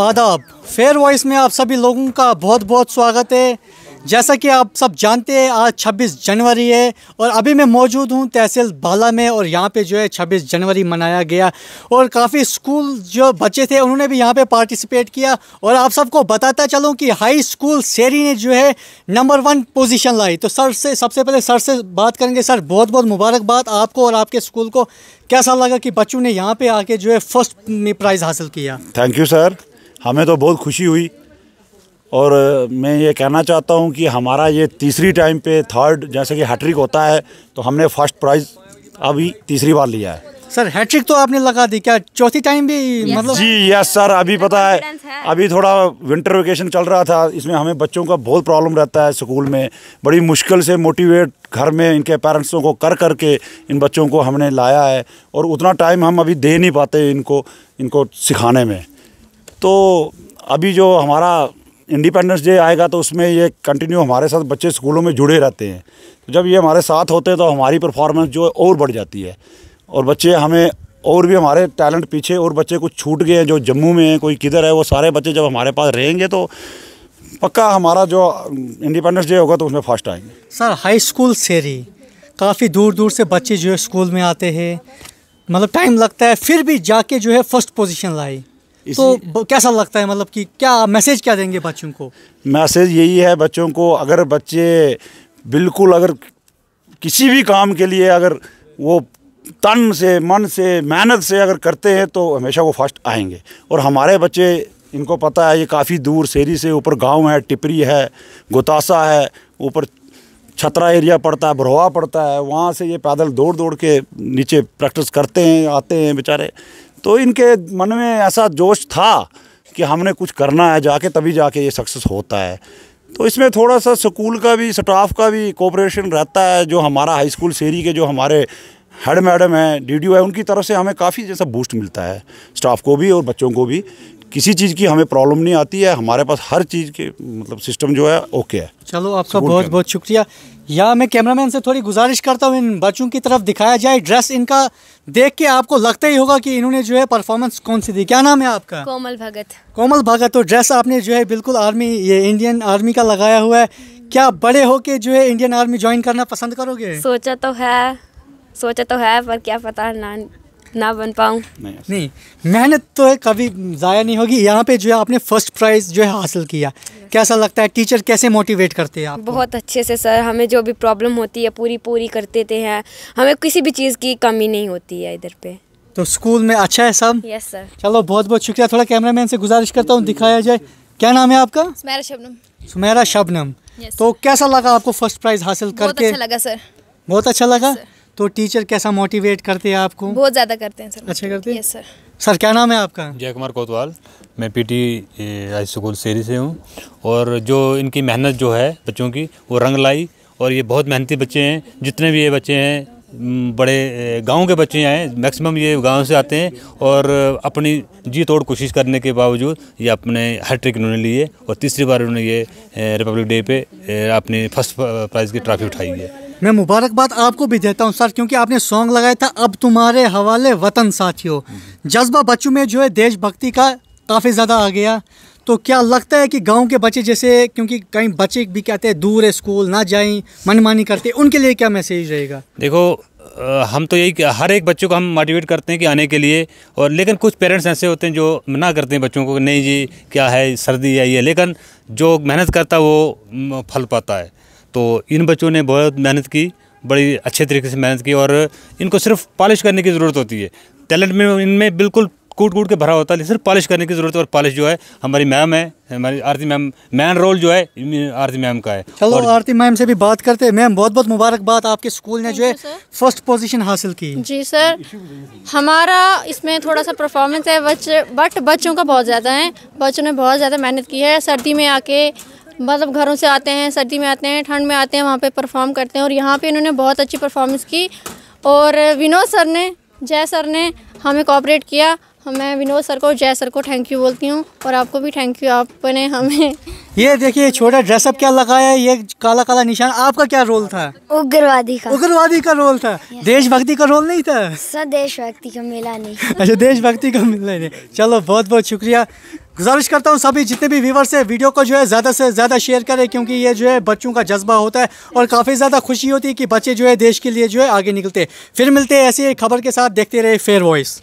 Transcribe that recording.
आदाब fair voice में आप सभी लोगों का बहुत बहुत स्वागत है जैसा कि आप सब जानते हैं आज 26 जनवरी है और अभी मैं मौजूद हूं तहसील बाला में और यहां पे जो है 26 जनवरी मनाया गया और काफ़ी स्कूल जो बच्चे थे उन्होंने भी यहां पे पार्टिसिपेट किया और आप सबको बताता चलूं कि हाई स्कूल सेरी ने जो है नंबर वन पोजीशन लाई तो सर से सबसे पहले सर से बात करेंगे सर बहुत बहुत मुबारकबाद आपको और आपके स्कूल को कैसा लगा कि बच्चों ने यहाँ पर आके जो है फर्स्ट प्राइज़ हासिल किया थैंक यू सर हमें तो बहुत खुशी हुई और मैं ये कहना चाहता हूँ कि हमारा ये तीसरी टाइम पे थर्ड जैसे कि हैट्रिक होता है तो हमने फर्स्ट प्राइज़ अभी तीसरी बार लिया है सर हैट्रिक तो आपने लगा दी क्या चौथी टाइम भी मतलब जी यस सर अभी पता है अभी थोड़ा विंटर वेकेशन चल रहा था इसमें हमें बच्चों का बहुत प्रॉब्लम रहता है स्कूल में बड़ी मुश्किल से मोटिवेट घर में इनके पेरेंट्सों को कर कर के इन बच्चों को हमने लाया है और उतना टाइम हम अभी दे नहीं पाते इनको इनको सिखाने में तो अभी जो हमारा इंडिपेंडेंस डे आएगा तो उसमें ये कंटिन्यू हमारे साथ बच्चे स्कूलों में जुड़े रहते हैं तो जब ये हमारे साथ होते हैं तो हमारी परफॉर्मेंस जो है और बढ़ जाती है और बच्चे हमें और भी हमारे टैलेंट पीछे और बच्चे कुछ छूट गए हैं जो जम्मू में हैं कोई किधर है वो सारे बच्चे जब हमारे पास रहेंगे तो पक्का हमारा जो इंडिपेंडेंस डे होगा तो उसमें फर्स्ट आएंगे सर हाई स्कूल सेरी काफ़ी दूर दूर से बच्चे जो है स्कूल में आते हैं मतलब टाइम लगता है फिर भी जाके जो है फर्स्ट पोजीशन लाई तो कैसा लगता है मतलब कि क्या मैसेज क्या देंगे बच्चों को मैसेज यही है बच्चों को अगर बच्चे बिल्कुल अगर किसी भी काम के लिए अगर वो तन से मन से मेहनत से अगर करते हैं तो हमेशा वो फर्स्ट आएंगे और हमारे बच्चे इनको पता है ये काफ़ी दूर शेरी से ऊपर गांव है टिपरी है गोतासा है ऊपर छतरा एरिया पड़ता है भरोहा पड़ता है वहाँ से ये पैदल दौड़ दौड़ के नीचे प्रैक्टिस करते हैं आते हैं बेचारे तो इनके मन में ऐसा जोश था कि हमने कुछ करना है जाके तभी जाके ये सक्सेस होता है तो इसमें थोड़ा सा स्कूल का भी स्टाफ का भी कोऑपरेशन रहता है जो हमारा हाई स्कूल शेरी के जो हमारे हेड मैडम हैं डी है उनकी तरफ से हमें काफ़ी जैसा बूस्ट मिलता है स्टाफ को भी और बच्चों को भी किसी चीज़ की हमें प्रॉब्लम नहीं आती है हमारे पास हर चीज़ के मतलब सिस्टम जो है ओके है चलो आपका बहुत बहुत शुक्रिया या मैं कैमरामैन से थोड़ी गुजारिश करता हूँ इन बच्चों की तरफ दिखाया जाए ड्रेस इनका देख के आपको लगता ही होगा कि इन्होंने जो है परफॉर्मेंस कौन सी दी क्या नाम है आपका कोमल भगत कोमल भगत तो ड्रेस आपने जो है बिल्कुल आर्मी ये इंडियन आर्मी का लगाया हुआ है क्या बड़े होके जो है इंडियन आर्मी ज्वाइन करना पसंद करोगे सोचा तो है सोचा तो है पर क्या पता ना ना बन पाऊँ नहीं, मेहनत तो है कभी ज़ाया नहीं होगी यहाँ पे जो है आपने फर्स्ट प्राइज़ जो है हासिल किया कैसा लगता है टीचर कैसे मोटिवेट करते हैं आप बहुत अच्छे से सर हमें जो भी प्रॉब्लम होती है पूरी पूरी करते थे हैं हमें किसी भी चीज़ की कमी नहीं होती है इधर पे तो स्कूल में अच्छा है सब यस सर चलो बहुत बहुत शुक्रिया थोड़ा कैमरा मैन से गुजारिश करता हूँ दिखाया जाए क्या नाम है आपका सुमेरा शबनम सुमेरा शबनम तो कैसा लगा आपको फर्स्ट प्राइज़ हासिल करके अच्छा लगा सर बहुत अच्छा लगा तो टीचर कैसा मोटिवेट करते हैं आपको बहुत ज़्यादा करते हैं सर अच्छा करते हैं सर सर क्या नाम है आपका जय कुमार कोतवाल मैं पीटी हाई स्कूल सेरी से हूँ और जो इनकी मेहनत जो है बच्चों की वो रंग लाई और ये बहुत मेहनती बच्चे हैं जितने भी ये बच्चे हैं बड़े गांव के बच्चे आए मैक्सिमम ये गांव से आते हैं और अपनी जी तोड़ कोशिश करने के बावजूद ये अपने हर ट्रिक इन्होंने लिए और तीसरी बार उन्होंने ये रिपब्लिक डे पे अपनी फर्स्ट प्राइज़ की ट्रॉफी उठाई है मैं मुबारकबाद आपको भी देता हूँ सर क्योंकि आपने सॉन्ग लगाया था अब तुम्हारे हवाले वतन साथियों जज्बा बच्चों में जो है देशभक्ति का काफ़ी ज़्यादा आ गया तो क्या लगता है कि गांव के बच्चे जैसे क्योंकि कई बच्चे भी कहते हैं दूर है स्कूल ना जाएं मनमानी करते उनके लिए क्या मैसेज रहेगा देखो हम तो यही हर एक बच्चों को हम मोटिवेट करते हैं कि आने के लिए और लेकिन कुछ पेरेंट्स ऐसे होते हैं जो मना करते हैं बच्चों को नहीं जी क्या है सर्दी आई है लेकिन जो मेहनत करता है वो फल पाता है तो इन बच्चों ने बहुत मेहनत की बड़ी अच्छे तरीके से मेहनत की और इनको सिर्फ पॉलिश करने की ज़रूरत होती है टैलेंट में इनमें बिल्कुल कूट कूट के भरा होता है सिर्फ पॉलिश करने की ज़रूरत है और पॉलिश जो है हमारी मैम है हमारी आरती मैम मैन रोल जो है आरती मैम का है चलो और आरती मैम से भी बात करते हैं मैम बहुत बहुत मुबारकबाद आपके स्कूल ने जो है फर्स्ट पोजीशन हासिल की जी सर हमारा इसमें थोड़ा सा परफॉर्मेंस है बच्चे बट बच्चों का बहुत ज़्यादा है बच्चों ने बहुत ज़्यादा मेहनत की है सर्दी में आके मतलब घरों से आते हैं सर्दी में आते हैं ठंड में आते हैं वहाँ पे परफॉर्म करते हैं और यहाँ पे इन्होंने बहुत अच्छी परफॉर्मेंस की और विनोद सर ने जय सर ने हमें कॉपरेट किया मैं विनोद सर को जय सर को थैंक यू बोलती हूँ और आपको भी थैंक यू आपने हमें ये देखिए छोटा ड्रेसअप क्या लगाया है ये काला काला निशान आपका क्या रोल था उग्रवादी का उग्रवादी का रोल था देशभक्ति का रोल नहीं था सर देशभक्ति का मेला नहीं अच्छा देशभक्ति का मेला नहीं चलो बहुत बहुत शुक्रिया गुजारिश करता हूँ सभी जितने भी व्यूवर्स है वीडियो को जो है ज़्यादा से ज़्यादा शेयर करें क्योंकि ये जो है बच्चों का जज्बा होता है और काफ़ी ज़्यादा खुशी होती है कि बच्चे जो है देश के लिए जो है आगे निकलते फिर मिलते हैं ऐसी खबर के साथ देखते रहे फेयर वॉइस